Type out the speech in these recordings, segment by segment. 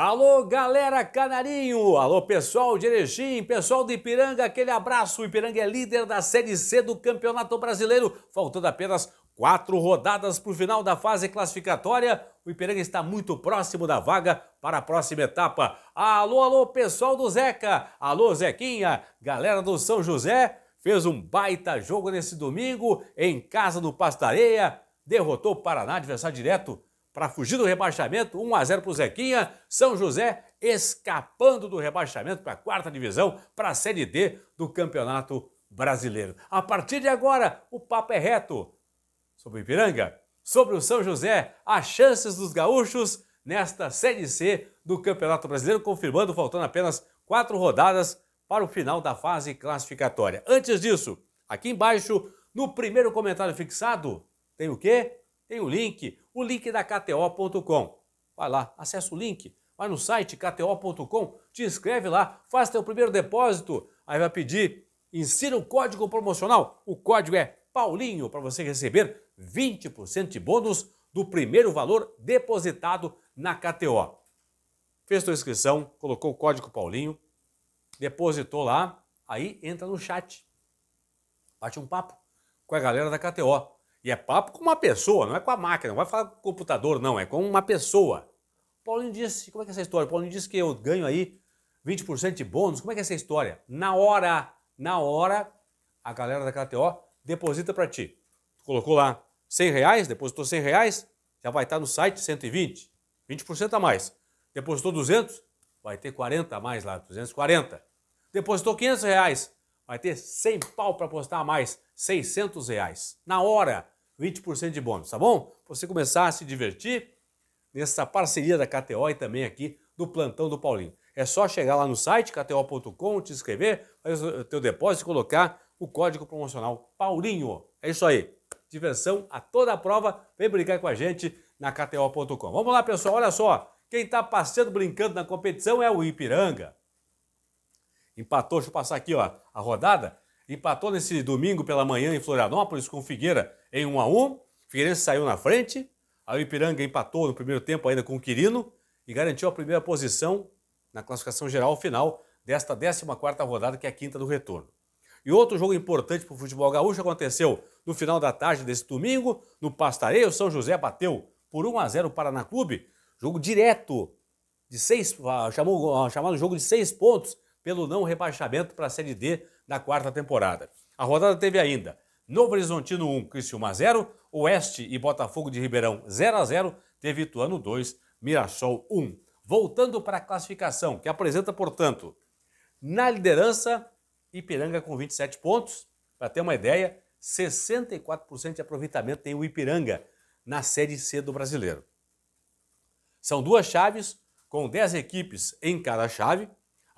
Alô, galera Canarinho! Alô, pessoal de Erechim, pessoal de Ipiranga, aquele abraço! O Ipiranga é líder da Série C do Campeonato Brasileiro, faltando apenas quatro rodadas para o final da fase classificatória. O Ipiranga está muito próximo da vaga para a próxima etapa. Alô, alô, pessoal do Zeca! Alô, Zequinha! Galera do São José! Fez um baita jogo nesse domingo em casa do Pastareia, derrotou o Paraná, adversário direto para fugir do rebaixamento. 1 a 0 para o Zequinha. São José escapando do rebaixamento para a quarta divisão, para a Série D do Campeonato Brasileiro. A partir de agora, o papo é reto sobre o Ipiranga, sobre o São José, as chances dos gaúchos nesta Série C do Campeonato Brasileiro, confirmando faltando apenas quatro rodadas para o final da fase classificatória. Antes disso, aqui embaixo, no primeiro comentário fixado, tem o quê? Tem o link, o link da KTO.com. Vai lá, acessa o link, vai no site kto.com, te inscreve lá, faz teu primeiro depósito, aí vai pedir, insira o código promocional, o código é Paulinho, para você receber 20% de bônus do primeiro valor depositado na KTO. Fez tua inscrição, colocou o código Paulinho, depositou lá, aí entra no chat, bate um papo com a galera da KTO. E é papo com uma pessoa, não é com a máquina, não vai falar com o computador, não, é com uma pessoa. Paulinho disse, como é que é essa história? Paulinho disse que eu ganho aí 20% de bônus, como é que é essa história? Na hora, na hora, a galera da KTO deposita para ti. Tu colocou lá 100 reais, depositou 100 reais, já vai estar tá no site 120, 20% a mais. Depositou 200, vai ter 40 a mais lá, 240. Depositou 500 reais, vai ter 100 pau para apostar a mais, 600 reais. Na hora, 20% de bônus, tá bom? você começar a se divertir nessa parceria da KTO e também aqui do Plantão do Paulinho. É só chegar lá no site kto.com, te inscrever, fazer o teu depósito e colocar o código promocional Paulinho. É isso aí. Diversão a toda a prova. Vem brincar com a gente na kto.com. Vamos lá, pessoal. Olha só. Quem está passeando, brincando na competição é o Ipiranga. Empatou, deixa eu passar aqui ó, a rodada. Empatou nesse domingo pela manhã em Florianópolis com o Figueira em 1 a 1 Figueirense saiu na frente. A Ipiranga empatou no primeiro tempo ainda com o Quirino e garantiu a primeira posição na classificação geral final desta 14ª rodada, que é a quinta do retorno. E outro jogo importante para o futebol gaúcho aconteceu no final da tarde desse domingo, no Pastareio, São José bateu por 1 a 0 o Paraná Clube, jogo direto de seis, ah, chamou, ah, chamado jogo de seis pontos pelo não rebaixamento para a Série D da quarta temporada. A rodada teve ainda Novo Horizontino 1, Criciúma 0, Oeste e Botafogo de Ribeirão 0 a 0, teve Ituano 2, Mirassol 1. Voltando para a classificação, que apresenta, portanto, na liderança, Ipiranga com 27 pontos. Para ter uma ideia, 64% de aproveitamento tem o Ipiranga na Série C do Brasileiro. São duas chaves, com 10 equipes em cada chave.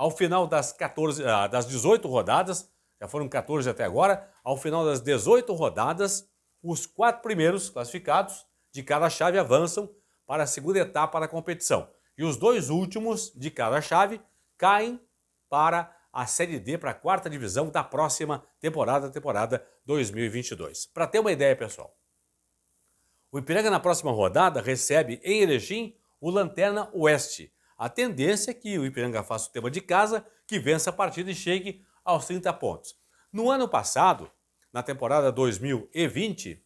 Ao final das, 14, ah, das 18 rodadas, já foram 14 até agora, ao final das 18 rodadas, os quatro primeiros classificados de cada chave avançam para a segunda etapa da competição. E os dois últimos de cada chave caem para a Série D, para a quarta divisão da próxima temporada, temporada 2022. Para ter uma ideia, pessoal, o Ipiranga na próxima rodada recebe em Erechim o Lanterna Oeste, a tendência é que o Ipiranga faça o tema de casa, que vença a partida e chegue aos 30 pontos. No ano passado, na temporada 2020,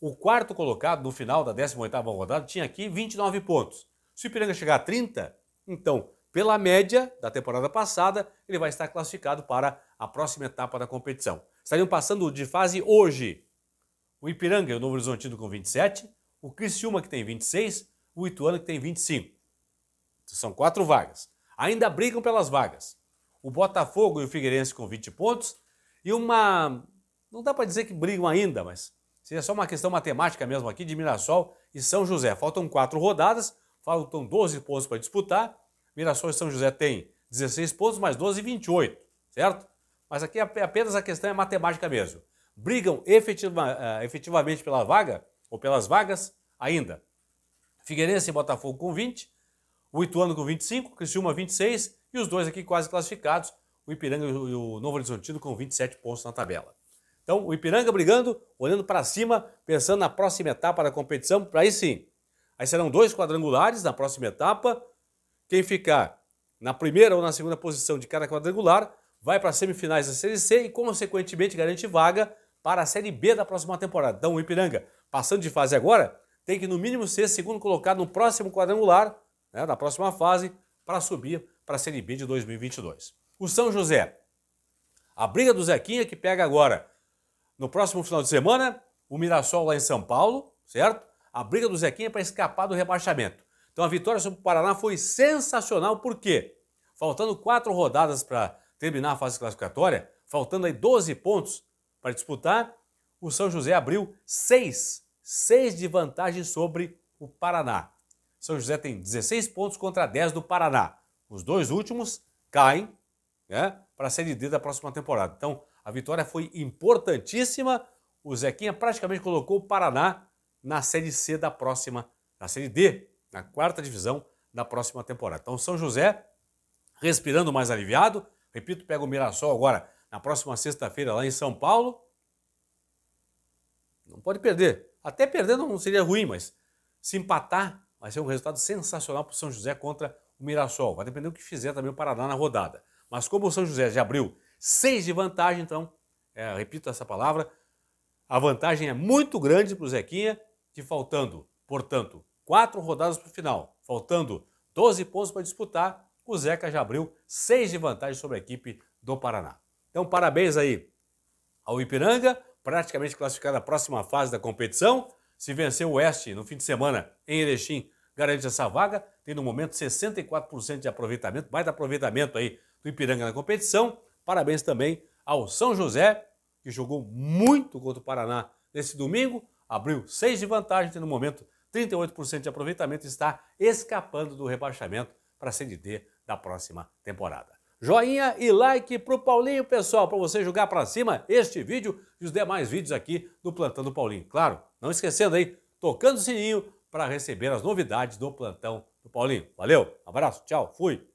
o quarto colocado no final da 18ª rodada tinha aqui 29 pontos. Se o Ipiranga chegar a 30, então, pela média da temporada passada, ele vai estar classificado para a próxima etapa da competição. Estariam passando de fase hoje o Ipiranga e o Novo Horizontino com 27, o Criciúma que tem 26, o Ituano que tem 25. São quatro vagas. Ainda brigam pelas vagas. O Botafogo e o Figueirense com 20 pontos e uma. Não dá para dizer que brigam ainda, mas seria só uma questão matemática mesmo aqui de Mirassol e São José. Faltam quatro rodadas, faltam 12 pontos para disputar. Mirassol e São José têm 16 pontos, mais 12, 28, certo? Mas aqui é apenas a questão é matemática mesmo. Brigam efetiva, eh, efetivamente pela vaga ou pelas vagas ainda. Figueirense e Botafogo com 20, o Ituano com 25, Criciúma 26 e os dois aqui quase classificados, o Ipiranga e o Novo Horizontino com 27 pontos na tabela. Então, o Ipiranga brigando, olhando para cima, pensando na próxima etapa da competição, para aí sim. Aí serão dois quadrangulares na próxima etapa. Quem ficar na primeira ou na segunda posição de cada quadrangular vai para as semifinais da Série C e, consequentemente, garante vaga para a Série B da próxima temporada. Então, o Ipiranga, passando de fase agora, tem que, no mínimo, ser segundo colocado no próximo quadrangular né, próxima fase para subir para a Série B de 2022. O São José, a briga do Zequinha que pega agora, no próximo final de semana, o Mirassol lá em São Paulo, certo? A briga do Zequinha para escapar do rebaixamento. Então a vitória sobre o Paraná foi sensacional, por quê? Faltando quatro rodadas para terminar a fase classificatória, faltando aí 12 pontos para disputar, o São José abriu seis, seis de vantagem sobre o Paraná. São José tem 16 pontos contra 10 do Paraná. Os dois últimos caem né, para a Série D da próxima temporada. Então, a vitória foi importantíssima. O Zequinha praticamente colocou o Paraná na Série C da próxima, na Série D, na quarta divisão da próxima temporada. Então, São José respirando mais aliviado. Repito, pega o Mirassol agora na próxima sexta-feira lá em São Paulo. Não pode perder. Até perder não seria ruim, mas se empatar Vai ser um resultado sensacional para o São José contra o Mirassol. Vai depender do que fizer também o Paraná na rodada. Mas como o São José já abriu seis de vantagem, então, é, repito essa palavra, a vantagem é muito grande para o Zequinha, que faltando, portanto, quatro rodadas para o final, faltando 12 pontos para disputar, o Zeca já abriu seis de vantagem sobre a equipe do Paraná. Então, parabéns aí ao Ipiranga, praticamente classificado à próxima fase da competição. Se vencer o Oeste no fim de semana em Erechim, garante essa vaga. Tem no momento 64% de aproveitamento, mais aproveitamento aí do Ipiranga na competição. Parabéns também ao São José, que jogou muito contra o Paraná nesse domingo, abriu 6 de vantagem, tem no momento 38% de aproveitamento, e está escapando do rebaixamento para a Série D da próxima temporada. Joinha e like pro Paulinho, pessoal, para você jogar para cima este vídeo e os demais vídeos aqui do Plantão do Paulinho. Claro, não esquecendo aí, tocando o sininho para receber as novidades do Plantão do Paulinho. Valeu, abraço, tchau, fui!